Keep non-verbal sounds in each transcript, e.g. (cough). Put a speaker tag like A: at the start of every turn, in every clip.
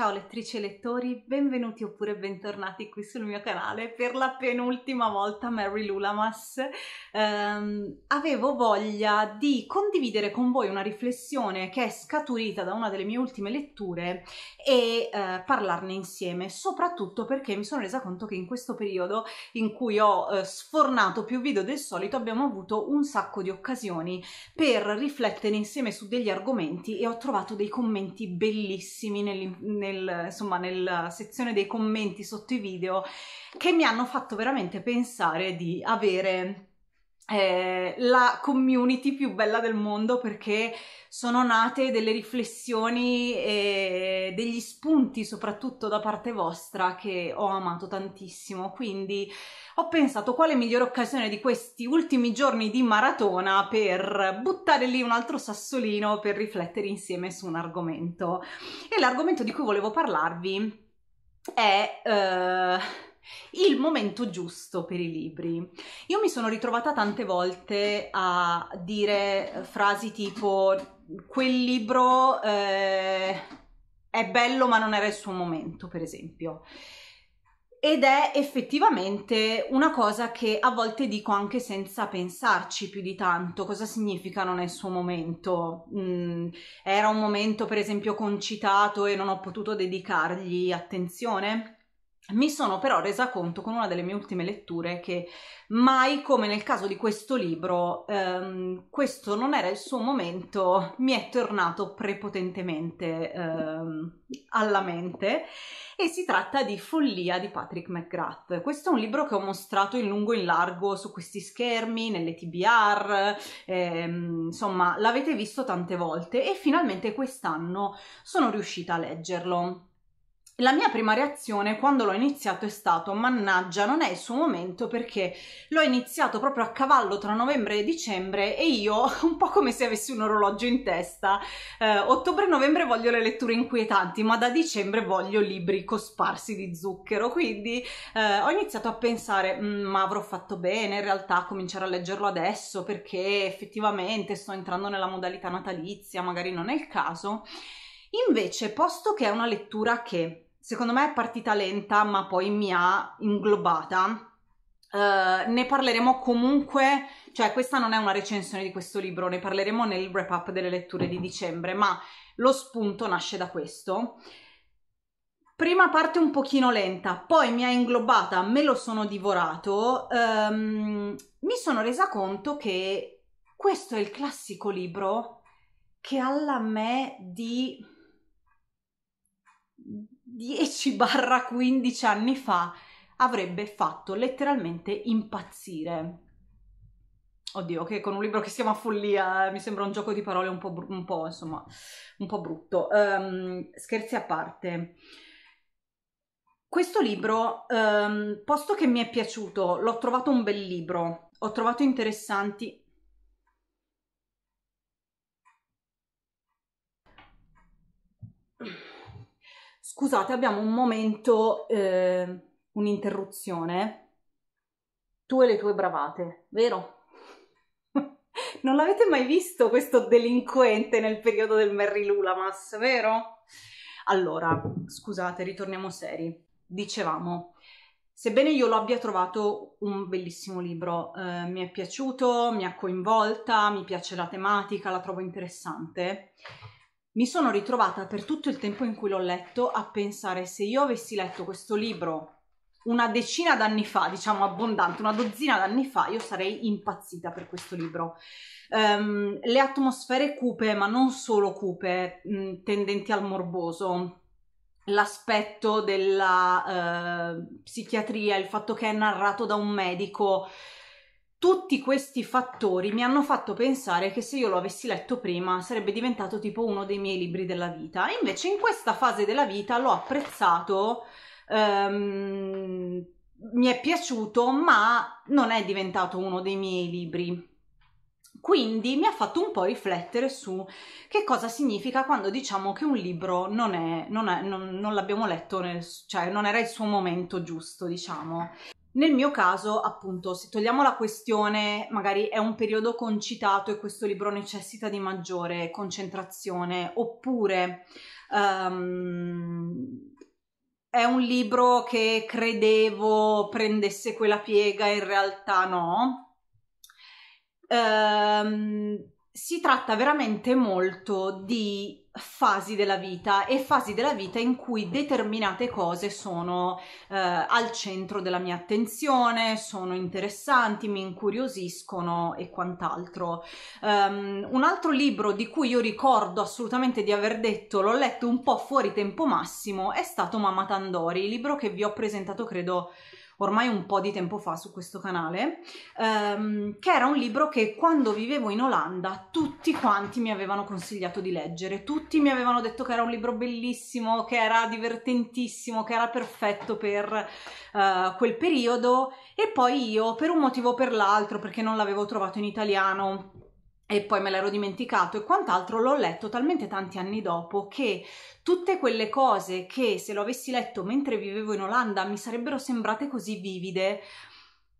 A: Ciao lettrici e lettori, benvenuti oppure bentornati qui sul mio canale per la penultima volta Mary Lulamas. Um, avevo voglia di condividere con voi una riflessione che è scaturita da una delle mie ultime letture e uh, parlarne insieme, soprattutto perché mi sono resa conto che in questo periodo in cui ho uh, sfornato più video del solito abbiamo avuto un sacco di occasioni per riflettere insieme su degli argomenti e ho trovato dei commenti bellissimi nell'interno nel, insomma, nella sezione dei commenti sotto i video che mi hanno fatto veramente pensare di avere eh, la community più bella del mondo perché sono nate delle riflessioni e eh, degli spunti soprattutto da parte vostra che ho amato tantissimo quindi ho pensato quale migliore occasione di questi ultimi giorni di maratona per buttare lì un altro sassolino per riflettere insieme su un argomento e l'argomento di cui volevo parlarvi è eh il momento giusto per i libri. Io mi sono ritrovata tante volte a dire frasi tipo quel libro eh, è bello ma non era il suo momento, per esempio. Ed è effettivamente una cosa che a volte dico anche senza pensarci più di tanto. Cosa significa non è il suo momento? Mm, era un momento, per esempio, concitato e non ho potuto dedicargli attenzione? Mi sono però resa conto con una delle mie ultime letture che mai come nel caso di questo libro, ehm, questo non era il suo momento, mi è tornato prepotentemente ehm, alla mente e si tratta di Follia di Patrick McGrath. Questo è un libro che ho mostrato in lungo e in largo su questi schermi, nelle TBR, ehm, insomma l'avete visto tante volte e finalmente quest'anno sono riuscita a leggerlo. La mia prima reazione quando l'ho iniziato è stato mannaggia, non è il suo momento perché l'ho iniziato proprio a cavallo tra novembre e dicembre e io (laughs) un po' come se avessi un orologio in testa, eh, ottobre e novembre voglio le letture inquietanti, ma da dicembre voglio libri cosparsi di zucchero, quindi eh, ho iniziato a pensare mm, ma avrò fatto bene in realtà a cominciare a leggerlo adesso perché effettivamente sto entrando nella modalità natalizia, magari non è il caso. Invece, posto che è una lettura che secondo me è partita lenta, ma poi mi ha inglobata. Uh, ne parleremo comunque, cioè questa non è una recensione di questo libro, ne parleremo nel wrap up delle letture di dicembre, ma lo spunto nasce da questo. Prima parte un pochino lenta, poi mi ha inglobata, me lo sono divorato, um, mi sono resa conto che questo è il classico libro che alla me di 10-15 anni fa avrebbe fatto letteralmente impazzire. Oddio, che con un libro che si chiama Follia eh, mi sembra un gioco di parole un po', br- un po', insomma, un po brutto. Um, scherzi a parte. Questo libro, um, posto che mi è piaciuto, l'ho trovato un bel libro, ho trovato interessanti Scusate, abbiamo un momento, eh, un'interruzione. Tu e le tue bravate, vero? (laughs) non l'avete mai visto questo delinquente nel periodo del Merry Lulamas, vero? Allora, scusate, ritorniamo seri. Dicevamo, sebbene io lo abbia trovato un bellissimo libro, eh, mi è piaciuto, mi ha coinvolta, mi piace la tematica, la trovo interessante, mi sono ritrovata per tutto il tempo in cui l'ho letto a pensare se io avessi letto questo libro una decina d'anni fa, diciamo abbondante, una dozzina d'anni fa, io sarei impazzita per questo libro. Um, le atmosfere cupe, ma non solo cupe, mh, mm, tendenti al morboso, l'aspetto della uh, psichiatria, il fatto che è narrato da un medico, tutti questi fattori mi hanno fatto pensare che se io lo avessi letto prima sarebbe diventato tipo uno dei miei libri della vita. E invece in questa fase della vita l'ho apprezzato, ehm, mi è piaciuto, ma non è diventato uno dei miei libri. Quindi mi ha fatto un po' riflettere su che cosa significa quando diciamo che un libro non, è, non, è, non, non l'abbiamo letto, nel, cioè non era il suo momento giusto, diciamo. Nel mio caso, appunto, se togliamo la questione, magari è un periodo concitato e questo libro necessita di maggiore concentrazione, oppure um, è un libro che credevo prendesse quella piega, in realtà no. Um, si tratta veramente molto di fasi della vita e fasi della vita in cui determinate cose sono eh, al centro della mia attenzione, sono interessanti, mi incuriosiscono e quant'altro. Um, un altro libro di cui io ricordo assolutamente di aver detto, l'ho letto un po' fuori tempo massimo, è stato Mamma Tandori, libro che vi ho presentato credo ormai un po' di tempo fa su questo canale, ehm, che era un libro che quando vivevo in Olanda tutti quanti mi avevano consigliato di leggere, tutti mi avevano detto che era un libro bellissimo, che era divertentissimo, che era perfetto per eh, quel periodo e poi io per un motivo o per l'altro, perché non l'avevo trovato in italiano, e poi me l'ero dimenticato e quant'altro, l'ho letto talmente tanti anni dopo che tutte quelle cose che se lo avessi letto mentre vivevo in Olanda mi sarebbero sembrate così vivide,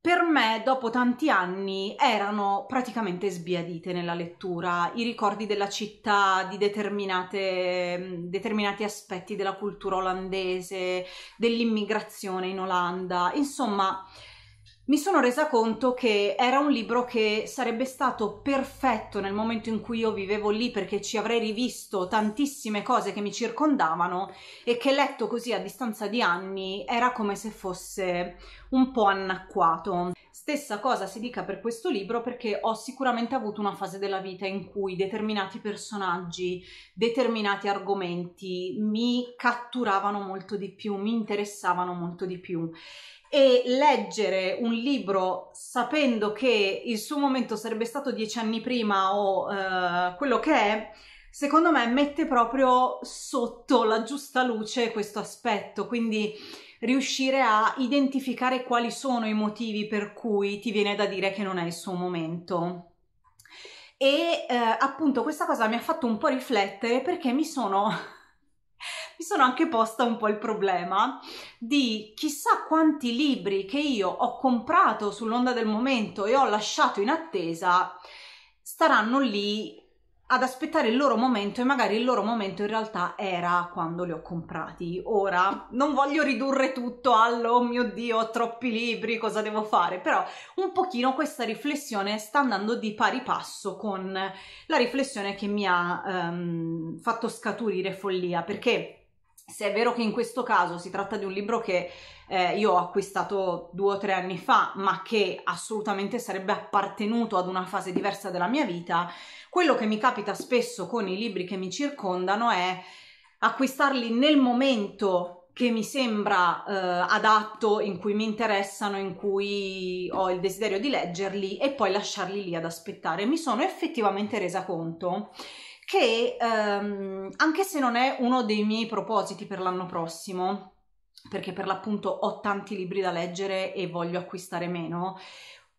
A: per me dopo tanti anni erano praticamente sbiadite nella lettura, i ricordi della città, di mm, determinati aspetti della cultura olandese, dell'immigrazione in Olanda, insomma mi sono resa conto che era un libro che sarebbe stato perfetto nel momento in cui io vivevo lì perché ci avrei rivisto tantissime cose che mi circondavano e che letto così a distanza di anni era come se fosse un po' annacquato. Stessa cosa si dica per questo libro perché ho sicuramente avuto una fase della vita in cui determinati personaggi, determinati argomenti mi catturavano molto di più, mi interessavano molto di più e leggere un libro sapendo che il suo momento sarebbe stato dieci anni prima o uh, quello che è, secondo me mette proprio sotto la giusta luce questo aspetto, quindi riuscire a identificare quali sono i motivi per cui ti viene da dire che non è il suo momento. E eh, appunto questa cosa mi ha fatto un po' riflettere perché mi sono (laughs) mi sono anche posta un po' il problema di chissà quanti libri che io ho comprato sull'onda del momento e ho lasciato in attesa staranno lì ad aspettare il loro momento e magari il loro momento in realtà era quando li ho comprati. Ora non voglio ridurre tutto al oh mio dio, ho troppi libri, cosa devo fare? Però un pochino questa riflessione sta andando di pari passo con la riflessione che mi ha ehm, fatto scaturire follia, perché se è vero che in questo caso si tratta di un libro che eh, io ho acquistato due o tre anni fa, ma che assolutamente sarebbe appartenuto ad una fase diversa della mia vita, quello che mi capita spesso con i libri che mi circondano è acquistarli nel momento che mi sembra eh, adatto, in cui mi interessano, in cui ho il desiderio di leggerli e poi lasciarli lì ad aspettare. Mi sono effettivamente resa conto che ehm, anche se non è uno dei miei propositi per l'anno prossimo, perché per l'appunto ho tanti libri da leggere e voglio acquistare meno,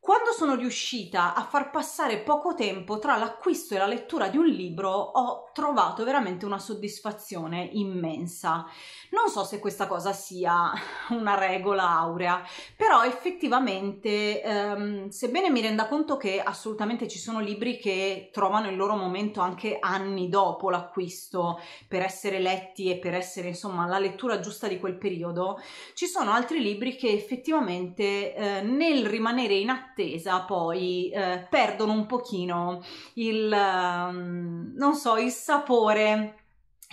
A: quando sono riuscita a far passare poco tempo tra l'acquisto e la lettura di un libro ho trovato veramente una soddisfazione immensa. Non so se questa cosa sia (laughs) una regola aurea, però effettivamente, ehm, sebbene mi renda conto che assolutamente ci sono libri che trovano il loro momento anche anni dopo l'acquisto per essere letti e per essere insomma la lettura giusta di quel periodo, ci sono altri libri che effettivamente eh, nel rimanere in attività attesa poi eh, perdono un pochino il, ehm, non so, il sapore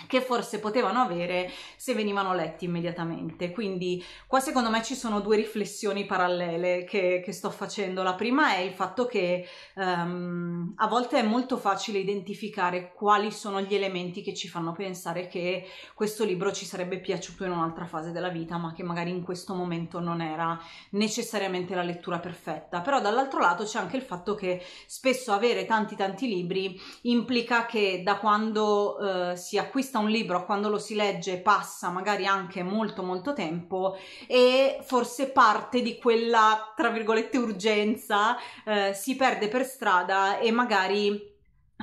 A: che forse potevano avere se venivano letti immediatamente. Quindi qua secondo me ci sono due riflessioni parallele che, che sto facendo. La prima è il fatto che um, a volte è molto facile identificare quali sono gli elementi che ci fanno pensare che questo libro ci sarebbe piaciuto in un'altra fase della vita, ma che magari in questo momento non era necessariamente la lettura perfetta. Però dall'altro lato c'è anche il fatto che spesso avere tanti tanti libri implica che da quando uh, si acquista vista un libro quando lo si legge passa magari anche molto molto tempo e forse parte di quella tra virgolette urgenza eh, si perde per strada e magari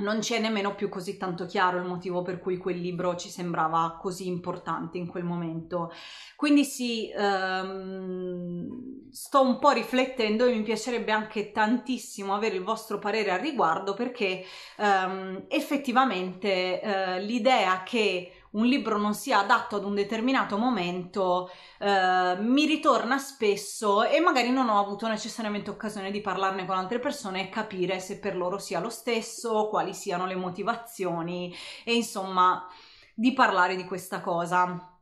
A: non c'è nemmeno più così tanto chiaro il motivo per cui quel libro ci sembrava così importante in quel momento. Quindi sì, ehm, sto un po' riflettendo e mi piacerebbe anche tantissimo avere il vostro parere al riguardo perché ehm, effettivamente eh, l'idea che un libro non sia adatto ad un determinato momento eh, mi ritorna spesso e magari non ho avuto necessariamente occasione di parlarne con altre persone e capire se per loro sia lo stesso, quali siano le motivazioni e insomma di parlare di questa cosa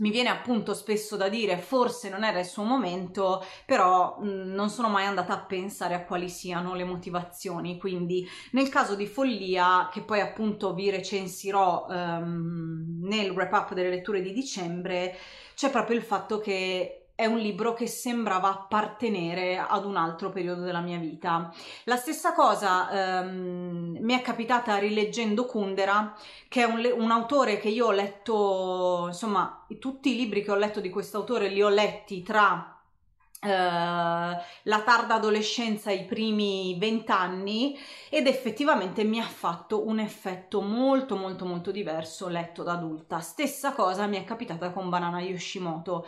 A: mi viene appunto spesso da dire forse non era il suo momento, però mh, mm, non sono mai andata a pensare a quali siano le motivazioni, quindi nel caso di follia, che poi appunto vi recensirò um, nel wrap up delle letture di dicembre, c'è proprio il fatto che è un libro che sembrava appartenere ad un altro periodo della mia vita. La stessa cosa ehm, mi è capitata rileggendo Kundera, che è un, un autore che io ho letto, insomma, tutti i libri che ho letto di questo autore li ho letti tra Uh, la tarda adolescenza, e i primi vent'anni ed effettivamente mi ha fatto un effetto molto molto molto diverso letto da adulta. Stessa cosa mi è capitata con Banana Yoshimoto.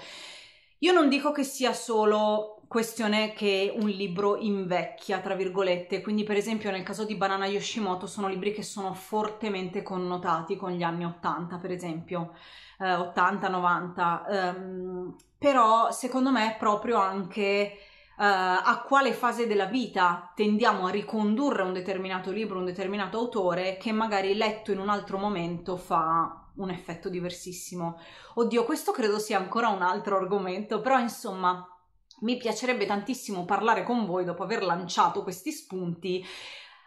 A: Io non dico che sia solo questione che un libro invecchia, tra virgolette, quindi per esempio nel caso di Banana Yoshimoto sono libri che sono fortemente connotati con gli anni 80, per esempio, eh, 80-90, um, ehm, però secondo me è proprio anche Uh, a quale fase della vita tendiamo a ricondurre un determinato libro, un determinato autore che magari letto in un altro momento fa un effetto diversissimo. Oddio, questo credo sia ancora un altro argomento, però insomma mi piacerebbe tantissimo parlare con voi dopo aver lanciato questi spunti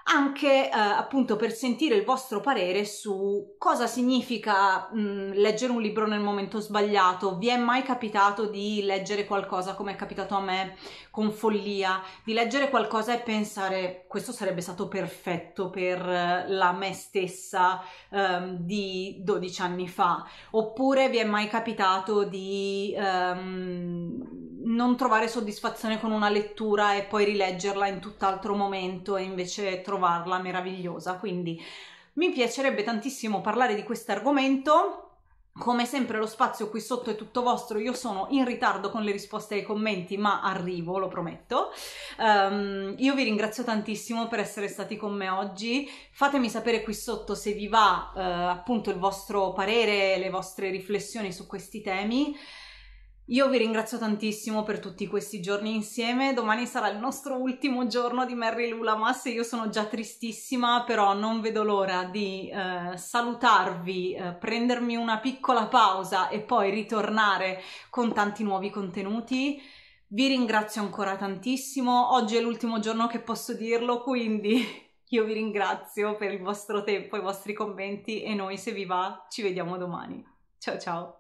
A: anche eh, appunto per sentire il vostro parere su cosa significa mh, mm, leggere un libro nel momento sbagliato. Vi è mai capitato di leggere qualcosa come è capitato a me con follia, di leggere qualcosa e pensare questo sarebbe stato perfetto per eh, la me stessa um, di 12 anni fa? Oppure vi è mai capitato di um, non trovare soddisfazione con una lettura e poi rileggerla in tutt'altro momento e invece trovarla meravigliosa. Quindi mi piacerebbe tantissimo parlare di questo argomento. Come sempre lo spazio qui sotto è tutto vostro, io sono in ritardo con le risposte ai commenti, ma arrivo, lo prometto. Um, io vi ringrazio tantissimo per essere stati con me oggi, fatemi sapere qui sotto se vi va eh, appunto il vostro parere, le vostre riflessioni su questi temi. Io vi ringrazio tantissimo per tutti questi giorni insieme, domani sarà il nostro ultimo giorno di Merry Lulamas e io sono già tristissima, però non vedo l'ora di eh, salutarvi, eh, prendermi una piccola pausa e poi ritornare con tanti nuovi contenuti. Vi ringrazio ancora tantissimo, oggi è l'ultimo giorno che posso dirlo, quindi (laughs) io vi ringrazio per il vostro tempo, i vostri commenti e noi se vi va ci vediamo domani. Ciao ciao!